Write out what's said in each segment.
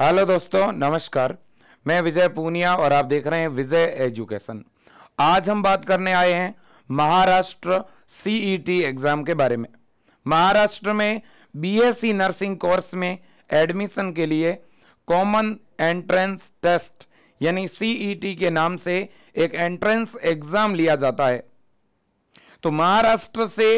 hello दोस्तों नमस्कार मैं विजय पूनिया और आप देख रहे हैं विजय एजुकेशन आज हम बात करने आए हैं महाराष्ट्र सीईटी e एग्ज़ाम के बारे में महाराष्ट्र में बीएससी e नर्सिंग कोर्स में एडमिशन के लिए कॉमन एंट्रेंस टेस्ट यानी सीईटी e के नाम से एक एंट्रेंस एग्ज़ाम लिया जाता है तो महाराष्ट्र से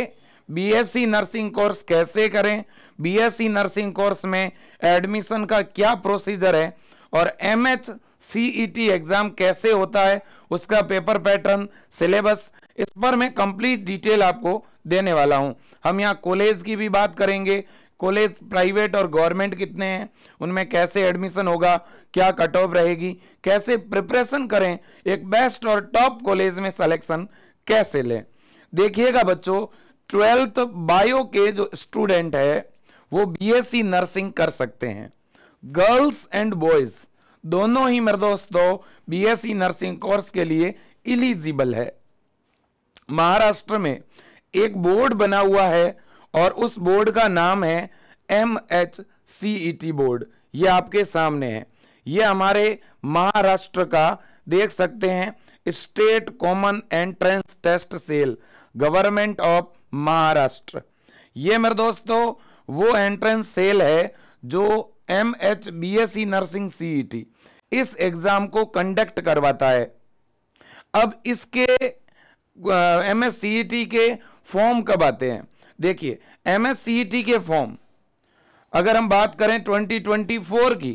बीएससी नर्सिंग कोर्स कैसे करें बीएससी e नर्सिंग कोर्स में एडमिशन का क्या प्रोसीजर है और M H C e exam कैसे होता है उसका पेपर पैटर्न सिलेबस इस पर मैं कंप्लीट डिटेल आपको देने वाला हूं हम यहाँ कॉलेज की भी बात करेंगे कॉलेज प्राइवेट और गवर्नमेंट कितने हैं उनमें कैसे एडमिशन होगा क्या कट ऑफ रहेगी कैसे प्रिपरेशन करें एक बेस्ट और टॉप कॉलेज में सिलेक्शन कैसे लें देखिएगा बच्चों ट्वेल्थ बायो के जो स्टूडेंट है वो बीएससी नर्सिंग कर सकते हैं गर्ल्स एंड बॉयज दोनों ही मेरे दोस्तों बीएससी नर्सिंग कोर्स के लिए इलिजिबल है महाराष्ट्र में एक बोर्ड बना हुआ है और उस बोर्ड का नाम है M H C E T board ये आपके सामने है ये हमारे महाराष्ट्र का देख सकते हैं state common entrance test cell government of Maharashtra ये मेरे दोस्तों तो वो एंट्रेंस सेल है जो M H B S C nursing CET इस एग्ज़ाम को कंडक्ट करवाता है अब इसके एम एस टी के फॉर्म कब आते हैं देखिए एम एस टी के फॉर्म अगर हम बात करें 2024 की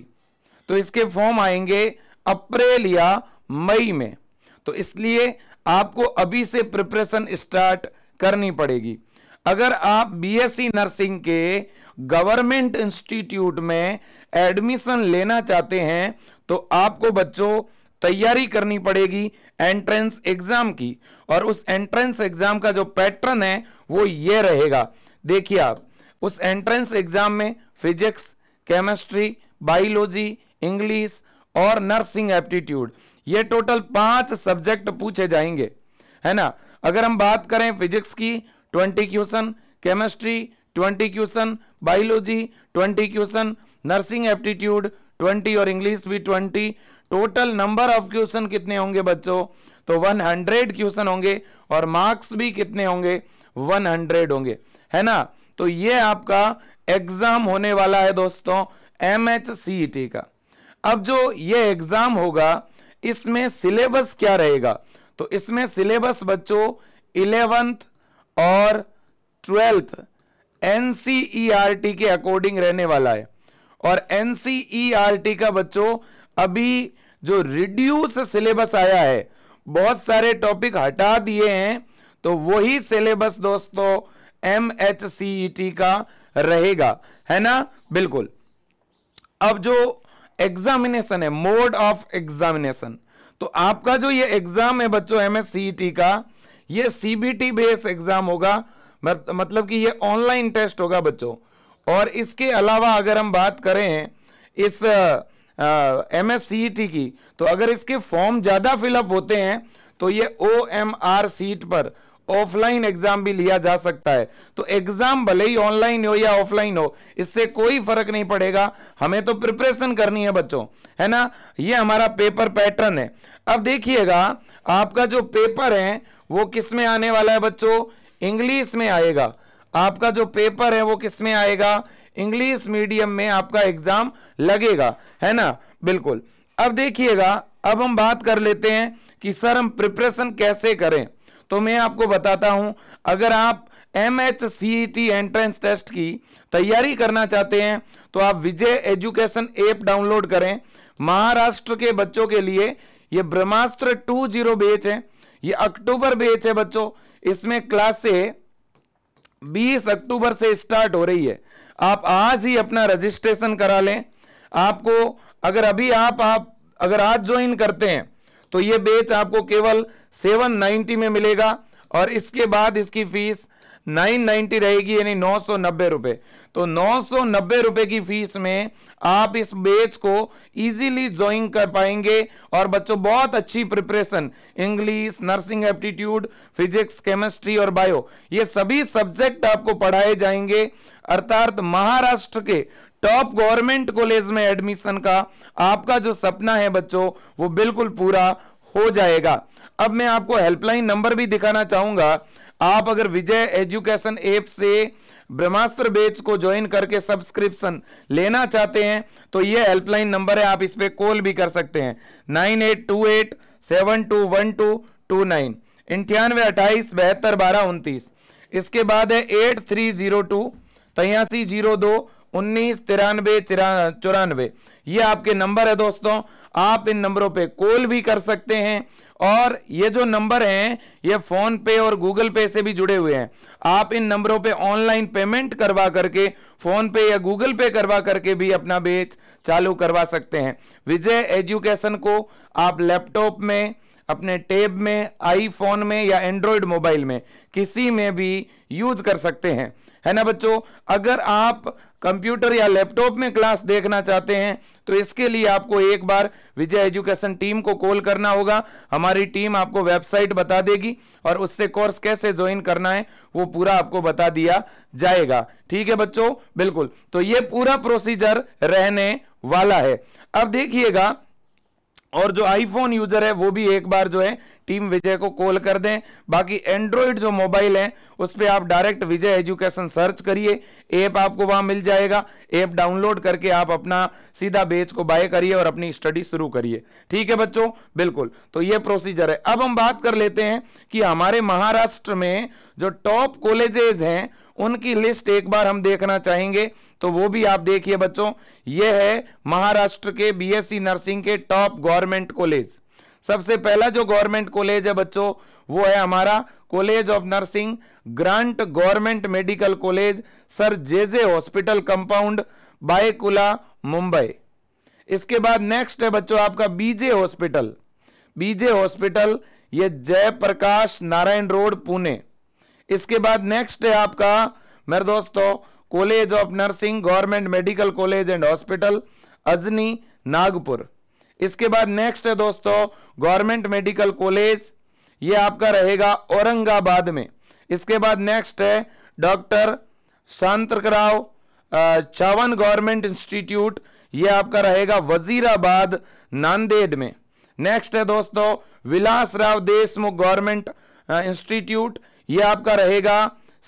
तो इसके फॉर्म आएंगे अप्रैल या मई में तो इसलिए आपको अभी से प्रिपरेशन स्टार्ट करनी पड़ेगी अगर आप बीएससी नर्सिंग के गवर्नमेंट इंस्टीट्यूट में एडमिशन लेना चाहते हैं तो आपको बच्चों तैयारी करनी पड़ेगी एंट्रेंस एग्जाम की और उस एंट्रेंस एग्जाम का जो पैटर्न है वो ये रहेगा देखिए आप उस एंट्रेंस एग्जाम में फिजिक्स केमिस्ट्री बायोलॉजी इंग्लिश और नर्सिंग एप्टीट्यूड ये टोटल पांच सब्जेक्ट पूछे जाएंगे है ना अगर हम बात करें फिजिक्स की twenty question chemistry twenty question biology twenty question nursing aptitude twenty और इंग्लिश भी twenty total number of question कितने होंगे बच्चों तो वन हंड्रेड क्वेश्चन होंगे और मार्क्स भी कितने होंगे वन हंड्रेड होंगे है ना तो ये आपका एग्जाम होने वाला है दोस्तों एम एच सी टी का अब जो ये एग्जाम होगा इसमें सिलेबस क्या रहेगा तो इसमें सिलेबस बच्चों इलेवेंथ और ट्वेल्थ एनसीईआरटी e के अकॉर्डिंग रहने वाला है और एन e का बच्चों अभी जो रिड्यूस सिलेबस आया है बहुत सारे टॉपिक हटा दिए हैं तो वही सिलेबस दोस्तों एम एच e का रहेगा है ना बिल्कुल अब जो एग्जामिनेशन है मोड ऑफ एग्जामिनेशन तो आपका जो ये एग्जाम है बच्चों एम एस का ये सीबीटी बेस एग्जाम होगा मतलब कि ये ऑनलाइन टेस्ट होगा बच्चों और इसके अलावा अगर हम बात करें इस एम एस e की तो अगर इसके फॉर्म ज़्यादा फिलअप होते हैं तो ये ओ एम आर सीट पर ऑफलाइन एग्जाम भी लिया जा सकता है तो एग्जाम भले ही ऑनलाइन हो या ऑफलाइन हो इससे कोई फर्क नहीं पड़ेगा हमें तो प्रिपरेशन करनी है बच्चों है ना ये हमारा पेपर पैटर्न है अब देखिएगा आपका जो पेपर है वो किस में आने वाला है बच्चों इंग्लिश में आएगा आपका जो पेपर है वो किस में आएगा इंग्लिश मीडियम में आपका एग्जाम लगेगा है ना बिल्कुल अब देखिएगा अब हम बात कर लेते हैं कि सर हम प्रिपरेशन कैसे करें तो मैं आपको बताता हूं अगर आप M H C T entrance test की तैयारी करना चाहते हैं तो आप विजय एजुकेशन ऐप डाउनलोड करें महाराष्ट्र के बच्चों के लिए ये ब्रह्मास्त्र टू जीरो बेच है ये अक्टूबर बैच है बच्चों इसमें से 20 अक्टूबर से स्टार्ट हो रही है आप आज ही अपना रजिस्ट्रेशन करा लें आपको अगर अभी आप आप अगर आज ज्वाइन करते हैं तो ये बेच आपको केवल 790 में मिलेगा और इसके बाद इसकी फीस 990 रहेगी यानी नौ सौ नब्बे रुपए तो नौ सौ रुपए की फीस में आप इस बेच को इजीली ज्वाइन कर पाएंगे और बच्चों बहुत अच्छी preparation English nursing aptitude physics chemistry और बायो ये सभी सब्जेक्ट आपको पढ़ाए जाएंगे अर्थात महाराष्ट्र के टॉप गवर्नमेंट कॉलेज में एडमिशन का आपका जो सपना है बच्चों वो बिल्कुल पूरा हो जाएगा अब मैं आपको हेल्पलाइन नंबर भी दिखाना चाहूंगा आप अगर विजय एजुकेशन ऐप से ब्रह्मास्त्र बेच को ज्वाइन करके सब्सक्रिप्शन लेना चाहते हैं तो ये हेल्पलाइन नंबर है आप इस पर कॉल भी कर सकते हैं nine eight two eight seven two one two two nine इंठानवे अट्ठाईस बहत्तर बारह उनतीस इसके बाद है एट थ्री जीरो टू तयासी जीरो दो उन्नीस तिरानवे चौरानवे ये आपके नंबर है दोस्तों आप इन नंबरों पे कॉल भी कर सकते हैं और ये जो नंबर हैं ये फोन पे और गूगल पे से भी जुड़े हुए हैं आप इन नंबरों पे ऑनलाइन पेमेंट करवा करके फोन पे या गूगल पे करवा करके भी अपना बेच चालू करवा सकते हैं विजय एजुकेशन को आप लैपटॉप में अपने टेब में आईफोन में या एंड्रॉयड मोबाइल में किसी में भी यूज कर सकते हैं है ना बच्चों अगर आप कंप्यूटर या लैपटॉप में क्लास देखना चाहते हैं तो इसके लिए आपको एक बार विजय एजुकेशन टीम को कॉल करना होगा हमारी टीम आपको वेबसाइट बता देगी और उससे कोर्स कैसे ज्वाइन करना है वो पूरा आपको बता दिया जाएगा ठीक है बच्चों बिल्कुल तो ये पूरा प्रोसीजर रहने वाला है अब देखिएगा और जो आईफोन यूजर है वो भी एक बार जो है टीम विजय को कॉल कर दें बाकी एंड्रॉयड जो मोबाइल है उस पर आप डायरेक्ट विजय एजुकेशन सर्च करिए ऐप आपको वहां मिल जाएगा ऐप डाउनलोड करके आप अपना सीधा बेच को बाय करिए और अपनी स्टडी शुरू करिए ठीक है बच्चों बिल्कुल तो ये प्रोसीजर है अब हम बात कर लेते हैं कि हमारे महाराष्ट्र में जो टॉप कॉलेजेस हैं उनकी लिस्ट एक बार हम देखना चाहेंगे तो वो भी आप देखिए बच्चों ये है महाराष्ट्र के बीएससी e नर्सिंग के टॉप गवर्नमेंट कॉलेज सबसे पहला जो गवर्नमेंट कॉलेज है बच्चों वो है हमारा college of nursing grant government medical college sir J J hospital compound Byculla Mumbai इसके बाद नेक्स्ट है बच्चों आपका बीजे हॉस्पिटल बीजे हॉस्पिटल ये जयप्रकाश नारायण रोड पुणे इसके बाद नेक्स्ट है आपका मेरे दोस्तों college of nursing government medical college and hospital Ajni Nagpur इसके बाद नेक्स्ट है दोस्तों गवर्नमेंट मेडिकल कॉलेज ये आपका रहेगा औरंगाबाद में इसके बाद नेक्स्ट है doctor Shankarrao Chavan government institute ये आपका रहेगा वजीराबाद नांदेड में नेक्स्ट है दोस्तों विलास राव देशमुख गवर्नमेंट इंस्टीट्यूट ये आपका रहेगा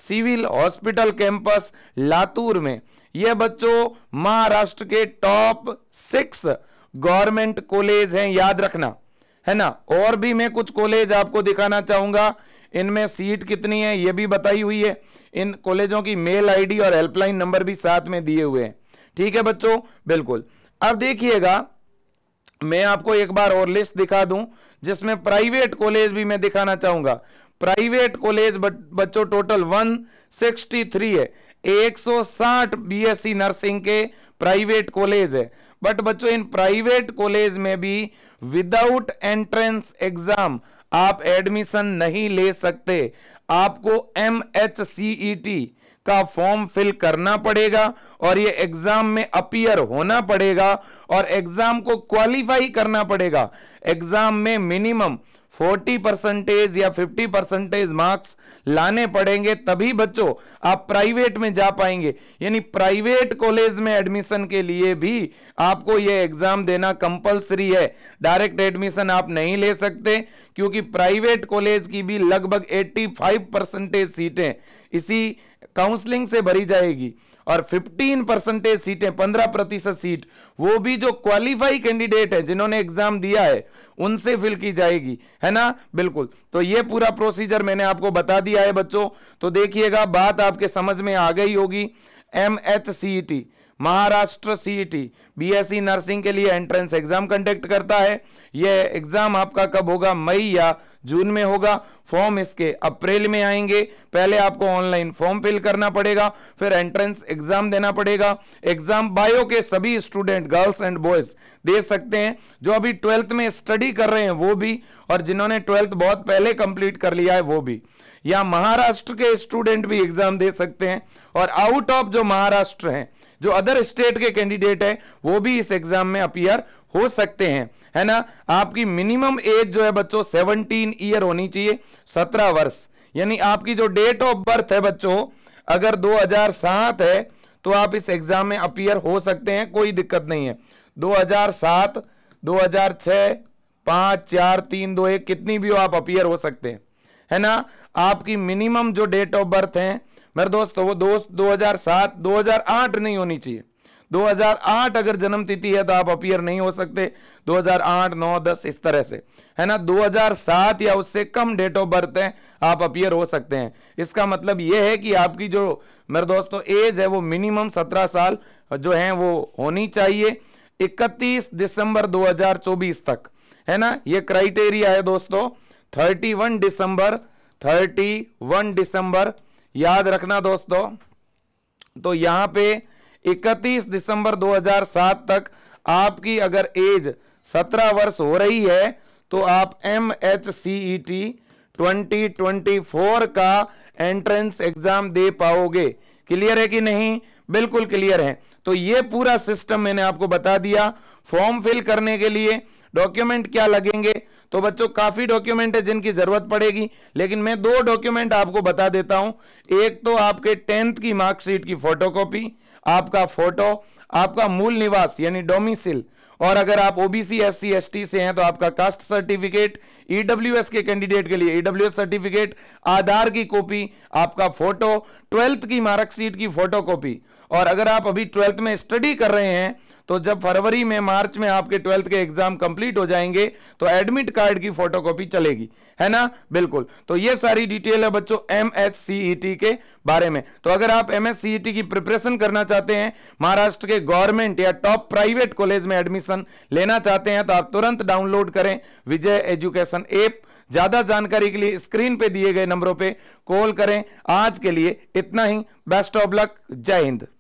सिविल हॉस्पिटल कैंपस लातूर में ये बच्चों महाराष्ट्र के टॉप सिक्स गवर्नमेंट कॉलेज हैं याद रखना है ना और भी मैं कुछ कॉलेज आपको दिखाना चाहूंगा इनमें सीट कितनी है यह भी बताई हुई है इन कॉलेजों की मेल आईडी और हेल्पलाइन नंबर भी साथ में दिए हुए हैं ठीक है बच्चों बिल्कुल अब देखिएगा मैं आपको एक बार और लिस्ट दिखा दूं जिसमें प्राइवेट कॉलेज भी मैं दिखाना चाहूंगा प्राइवेट कॉलेज बच्चों टोटल 163 है 160 बीएससी e नर्सिंग के प्राइवेट कॉलेज है बट बच्चों इन प्राइवेट कॉलेज में भी विदाउट एंट्रेंस एग्जाम आप एडमिशन नहीं ले सकते आपको एम एच सी टी का फॉर्म फिल करना पड़ेगा और ये एग्जाम में अपियर होना पड़ेगा और एग्जाम को क्वालिफाई करना पड़ेगा एग्जाम में मिनिमम फोर्टी परसेंटेज या फिफ्टी परसेंटेज मार्क्स लाने पड़ेंगे तभी बच्चों आप प्राइवेट में जा पाएंगे यानी प्राइवेट कॉलेज में एडमिशन के लिए भी आपको यह एग्जाम देना कंपलसरी है डायरेक्ट एडमिशन आप नहीं ले सकते क्योंकि प्राइवेट कॉलेज की भी लगभग 85 परसेंटेज सीटें इसी काउंसलिंग से भरी जाएगी और 15 परसेंटेज सीटें 15 प्रतिशत सीट वो भी जो क्वालिफाई कैंडिडेट है जिन्होंने एग्जाम दिया है उनसे फिल की जाएगी है ना बिल्कुल तो ये पूरा प्रोसीजर मैंने आपको बता दिया है बच्चों तो देखिएगा बात आपके समझ में आ गई होगी M H C T Maharashtra T B S C nursing के लिए एंट्रेंस एग्जाम कंडक्ट करता है यह एग्जाम आपका कब होगा मई या जून में होगा फॉर्म इसके अप्रैल में आएंगे पहले आपको ऑनलाइन फॉर्म फिल करना पड़ेगा फिर एंट्रेंस एग्जाम देना पड़ेगा एग्जाम बायो के सभी स्टूडेंट गर्ल्स एंड बॉयज दे सकते हैं जो अभी ट्वेल्थ में स्टडी कर रहे हैं वो भी और जिन्होंने ट्वेल्थ बहुत पहले कंप्लीट कर लिया है वो भी या महाराष्ट्र के स्टूडेंट भी एग्जाम दे सकते हैं और आउट ऑफ जो महाराष्ट्र है जो अदर स्टेट के कैंडिडेट है वो भी इस एग्जाम में अपियर हो सकते हैं है ना आपकी मिनिमम एज जो है बच्चों 17 ईयर होनी चाहिए 17 वर्ष यानी आपकी जो डेट ऑफ बर्थ है बच्चों अगर 2007 है तो आप इस एग्जाम में अपियर हो सकते हैं कोई दिक्कत नहीं है 2007 2006 पांच चार तीन दो एक कितनी भी हो आप अपियर हो सकते हैं है ना आपकी मिनिमम जो डेट ऑफ बर्थ है मेरे दोस्त वो दोस्त 2007 2008 नहीं होनी चाहिए 2008 अगर जन्म तिथि है तो आप अपियर नहीं हो सकते 2008 9 10 इस तरह से है ना 2007 या उससे कम डेट ऑफ बर्थ है आप अपियर हो सकते हैं इसका मतलब यह है कि आपकी जो मेरे दोस्तों एज है वो मिनिमम 17 साल जो है वो होनी चाहिए 31 दिसंबर 2024 तक है ना ये क्राइटेरिया है दोस्तों 31 दिसंबर 31 दिसंबर याद रखना दोस्तों तो यहां पर 31 दिसंबर 2007 तक आपकी अगर एज 17 वर्ष हो रही है तो आप M H C E T twenty twenty four का एंट्रेंस एग्जाम दे पाओगे क्लियर है कि नहीं बिल्कुल क्लियर है तो ये पूरा सिस्टम मैंने आपको बता दिया फॉर्म फिल करने के लिए डॉक्यूमेंट क्या लगेंगे तो बच्चों काफ़ी डॉक्यूमेंट है जिनकी ज़रूरत पड़ेगी लेकिन मैं दो डॉक्यूमेंट आपको बता देता हूं एक तो आपके टेंथ की मार्कशीट की फोटोकॉपी आपका फोटो आपका मूल निवास यानी डोमिसिल और अगर आप OBC S C S T से हैं तो आपका कास्ट सर्टिफिकेट ईडब्ल्यूएस के कैंडिडेट के लिए ईडब्ल्यूएस e सर्टिफिकेट आधार की कॉपी आपका फोटो ट्वेल्थ की मार्कशीट की फोटो कॉपी और अगर आप अभी ट्वेल्थ में स्टडी कर रहे हैं तो जब फरवरी में मार्च में आपके ट्वेल्थ के एग्जाम कंप्लीट हो जाएंगे तो एडमिट कार्ड की फोटोकॉपी चलेगी है ना बिल्कुल तो ये सारी डिटेल है बच्चों एम सी टी के बारे में तो अगर आप एम एस टी की प्रिपरेशन करना चाहते हैं महाराष्ट्र के गवर्नमेंट या टॉप प्राइवेट कॉलेज में एडमिशन लेना चाहते हैं तो आप तुरंत डाउनलोड करें विजय एजुकेशन एप ज्यादा जानकारी के लिए स्क्रीन पे दिए गए नंबरों पे कॉल करें आज के लिए इतना ही बेस्ट ऑफ लक जय हिंद